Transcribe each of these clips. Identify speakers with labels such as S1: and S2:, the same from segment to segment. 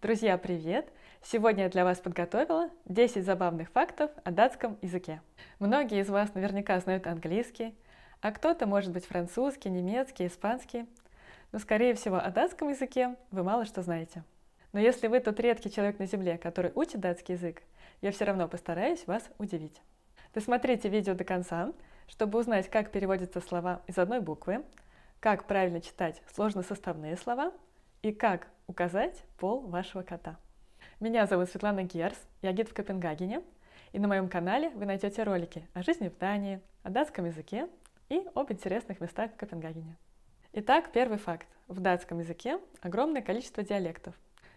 S1: Друзья, привет! Сегодня я для вас подготовила 10 забавных фактов о датском языке. Многие из вас наверняка знают английский, а кто-то может быть французский, немецкий, испанский. Но, скорее всего, о датском языке вы мало что знаете. Но если вы тот редкий человек на Земле, который учит датский язык, я все равно постараюсь вас удивить. Досмотрите видео до конца, чтобы узнать, как переводятся слова из одной буквы, как правильно читать сложносоставные слова и как указать пол вашего кота. Меня зовут Светлана Герс, я гид в Копенгагене, и на моем канале вы найдете ролики о жизни в Дании, о датском языке и об интересных местах в Копенгагене. Итак, первый факт. В датском языке огромное количество диалектов.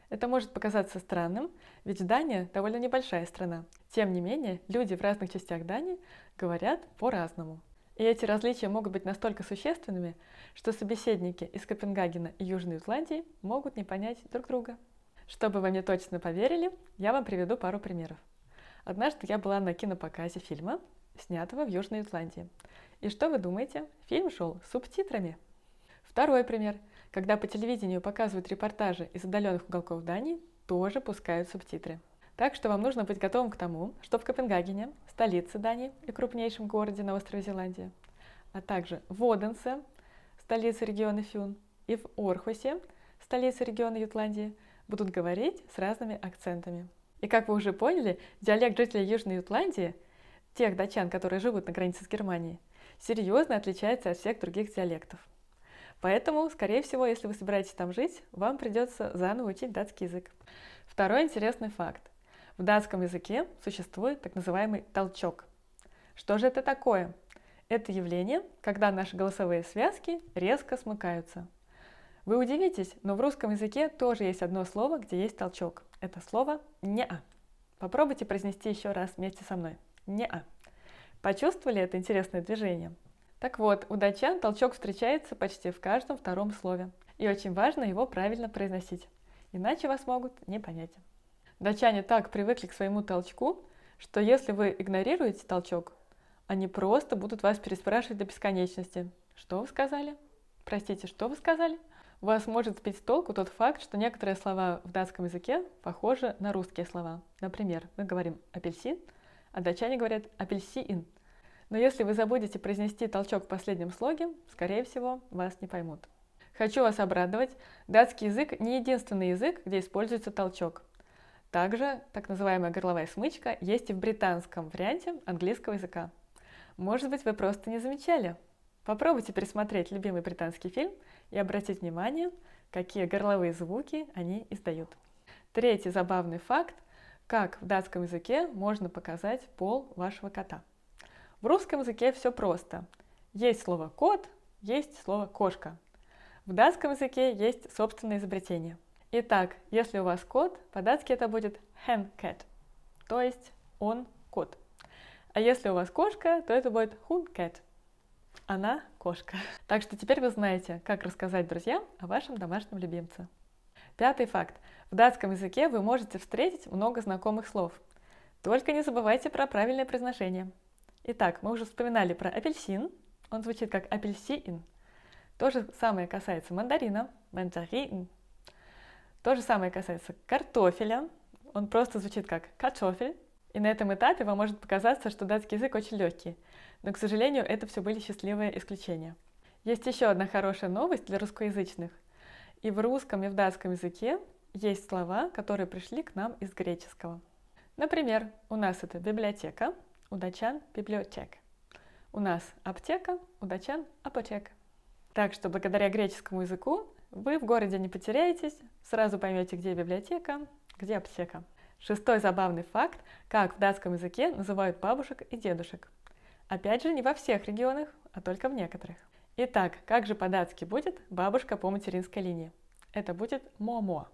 S1: Это может показаться странным, ведь Дания довольно небольшая страна. Тем не менее, люди в разных частях Дании говорят по-разному. И эти различия могут быть настолько существенными, что собеседники из Копенгагена и Южной Ирландии могут не понять друг друга. Чтобы вы мне точно поверили, я вам приведу пару примеров. Однажды я была на кинопоказе фильма, снятого в Южной Ирландии. И что вы думаете? Фильм шел с субтитрами. Второй пример. Когда по телевидению показывают репортажи из отдаленных уголков Дании, тоже пускают субтитры. Так что вам нужно быть готовым к тому, что в Копенгагене, столице Дании и крупнейшем городе на острове Зеландия, а также в Оденсе, столице региона Фюн, и в Орхусе, столице региона Ютландии, будут говорить с разными акцентами. И как вы уже поняли, диалект жителей Южной Ютландии, тех датчан, которые живут на границе с Германией, серьезно отличается от всех других диалектов. Поэтому, скорее всего, если вы собираетесь там жить, вам придется заново учить датский язык. Второй интересный факт. В датском языке существует так называемый толчок. Что же это такое? Это явление, когда наши голосовые связки резко смыкаются. Вы удивитесь, но в русском языке тоже есть одно слово, где есть толчок. Это слово «неа». Попробуйте произнести еще раз вместе со мной. «Неа». Почувствовали это интересное движение? Так вот, у датчан толчок встречается почти в каждом втором слове. И очень важно его правильно произносить, иначе вас могут не понять. Датчане так привыкли к своему толчку, что если вы игнорируете толчок, они просто будут вас переспрашивать до бесконечности. Что вы сказали? Простите, что вы сказали? Вас может сбить с толку тот факт, что некоторые слова в датском языке похожи на русские слова. Например, мы говорим «апельсин», а датчане говорят «апельсиин». Но если вы забудете произнести толчок в последнем слоге, скорее всего, вас не поймут. Хочу вас обрадовать, датский язык не единственный язык, где используется толчок – также так называемая горловая смычка есть и в британском варианте английского языка. Может быть, вы просто не замечали. Попробуйте пересмотреть любимый британский фильм и обратить внимание, какие горловые звуки они издают. Третий забавный факт – как в датском языке можно показать пол вашего кота. В русском языке все просто. Есть слово «кот», есть слово «кошка». В датском языке есть собственное изобретение – Итак, если у вас кот, по-датски это будет hen cat, то есть он кот. А если у вас кошка, то это будет hun cat, она кошка. Так что теперь вы знаете, как рассказать друзьям о вашем домашнем любимце. Пятый факт. В датском языке вы можете встретить много знакомых слов. Только не забывайте про правильное произношение. Итак, мы уже вспоминали про апельсин. Он звучит как апельсин. То же самое касается мандарина. Мандарин. То же самое касается картофеля. Он просто звучит как «картофель», и на этом этапе вам может показаться, что датский язык очень легкий. Но, к сожалению, это все были счастливые исключения. Есть еще одна хорошая новость для русскоязычных. И в русском, и в датском языке есть слова, которые пришли к нам из греческого. Например, у нас это библиотека, у датчан библиотек. У нас аптека, у датчан апотек. Так что благодаря греческому языку вы в городе не потеряетесь, сразу поймете, где библиотека, где аптека. Шестой забавный факт, как в датском языке называют бабушек и дедушек. Опять же, не во всех регионах, а только в некоторых. Итак, как же по-датски будет бабушка по материнской линии? Это будет момо,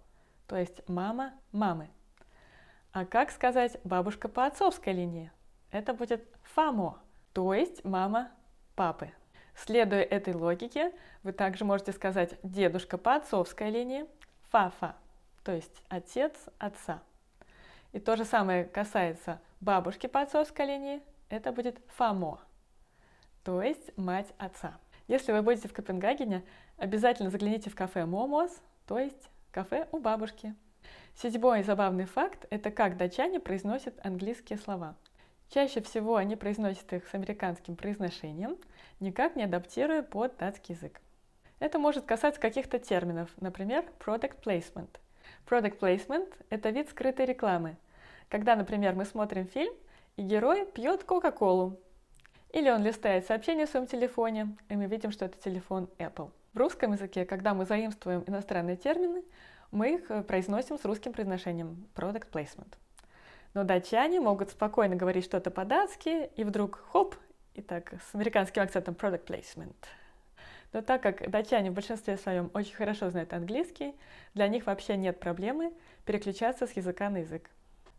S1: то есть мама мамы. А как сказать бабушка по отцовской линии? Это будет фамо, то есть мама папы. Следуя этой логике, вы также можете сказать «дедушка по отцовской линии», «фафа», то есть «отец отца». И то же самое касается бабушки по отцовской линии, это будет «фамо», то есть «мать отца». Если вы будете в Копенгагене, обязательно загляните в кафе «Момос», то есть кафе у бабушки. Седьмой забавный факт – это как датчане произносят английские слова – Чаще всего они произносят их с американским произношением, никак не адаптируя под датский язык. Это может касаться каких-то терминов, например, product placement. Product placement – это вид скрытой рекламы, когда, например, мы смотрим фильм, и герой пьет Кока-Колу. Или он листает сообщение в своем телефоне, и мы видим, что это телефон Apple. В русском языке, когда мы заимствуем иностранные термины, мы их э, произносим с русским произношением – product placement – но датчане могут спокойно говорить что-то по-датски, и вдруг хоп, и так с американским акцентом product placement. Но так как датчане в большинстве своем очень хорошо знают английский, для них вообще нет проблемы переключаться с языка на язык.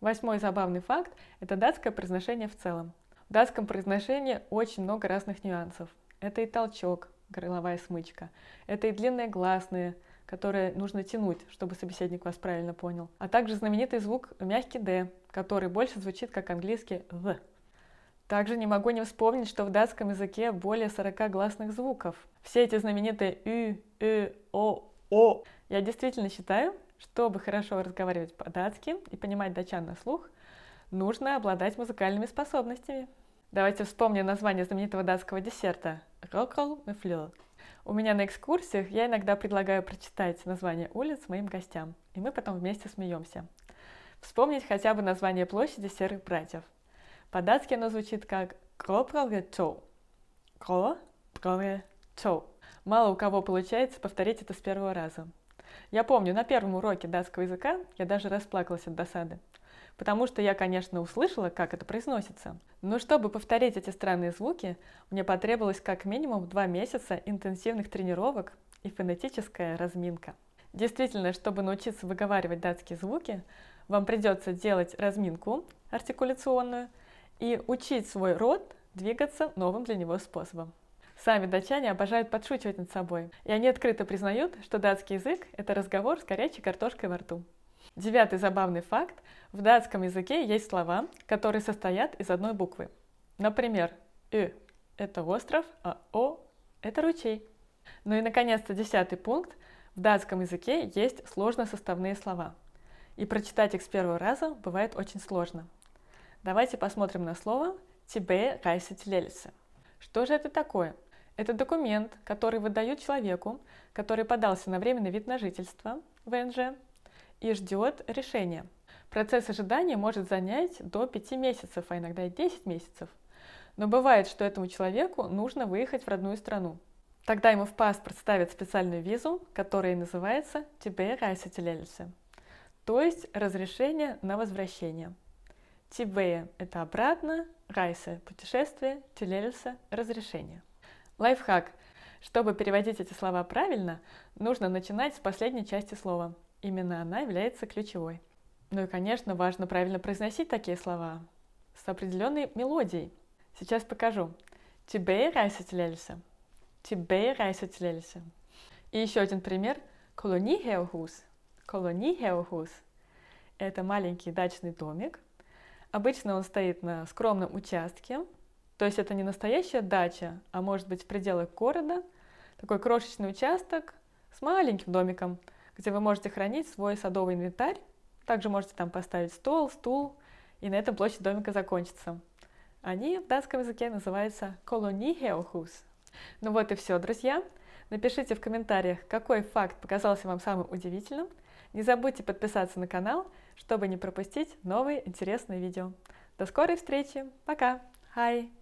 S1: Восьмой забавный факт – это датское произношение в целом. В датском произношении очень много разных нюансов. Это и толчок, горловая смычка, это и длинные гласные – которое нужно тянуть, чтобы собеседник вас правильно понял, а также знаменитый звук мягкий «д», который больше звучит как английский «в». Также не могу не вспомнить, что в датском языке более 40 гласных звуков. Все эти знаменитые «ü», «ü», «о», «о». Я действительно считаю, чтобы хорошо разговаривать по-датски и понимать датчан на слух, нужно обладать музыкальными способностями. Давайте вспомним название знаменитого датского десерта «Рокол мефлюл». У меня на экскурсиях я иногда предлагаю прочитать название улиц моим гостям, и мы потом вместе смеемся. Вспомнить хотя бы название площади серых братьев. По-датски оно звучит как «Кроправе-чоу». «Кро-праве-чоу». Мало у кого получается повторить это с первого раза. Я помню, на первом уроке датского языка я даже расплакалась от досады потому что я, конечно, услышала, как это произносится. Но чтобы повторить эти странные звуки, мне потребовалось как минимум два месяца интенсивных тренировок и фонетическая разминка. Действительно, чтобы научиться выговаривать датские звуки, вам придется делать разминку артикуляционную и учить свой рот двигаться новым для него способом. Сами датчане обожают подшучивать над собой, и они открыто признают, что датский язык – это разговор с горячей картошкой во рту. Девятый забавный факт. В датском языке есть слова, которые состоят из одной буквы. Например, «ы» — это остров, а «о» — это ручей. Ну и, наконец-то, десятый пункт. В датском языке есть сложно слова. И прочитать их с первого раза бывает очень сложно. Давайте посмотрим на слово «тебе кайсить лелисы». Что же это такое? Это документ, который выдают человеку, который подался на временный вид на жительство, ВНЖ, и ждет решения. Процесс ожидания может занять до 5 месяцев, а иногда и 10 месяцев. Но бывает, что этому человеку нужно выехать в родную страну. Тогда ему в паспорт ставят специальную визу, которая называется «Тебе райсателельсе», то есть разрешение на возвращение. «Тебе» — это обратно, «райсе» — путешествие, «телельсе» — разрешение. Лайфхак. Чтобы переводить эти слова правильно, нужно начинать с последней части слова — Именно она является ключевой. Ну и, конечно, важно правильно произносить такие слова с определенной мелодией. Сейчас покажу. Тебе райсателелься. Тебе райсателелься. И еще один пример. Колонихеохус. Колонихеохус. Это маленький дачный домик. Обычно он стоит на скромном участке. То есть это не настоящая дача, а может быть в пределах города. Такой крошечный участок с маленьким домиком – где вы можете хранить свой садовый инвентарь. Также можете там поставить стол, стул, и на этом площадь домика закончится. Они в датском языке называются колонихеохус. Ну вот и все, друзья. Напишите в комментариях, какой факт показался вам самым удивительным. Не забудьте подписаться на канал, чтобы не пропустить новые интересные видео. До скорой встречи. Пока. Хай.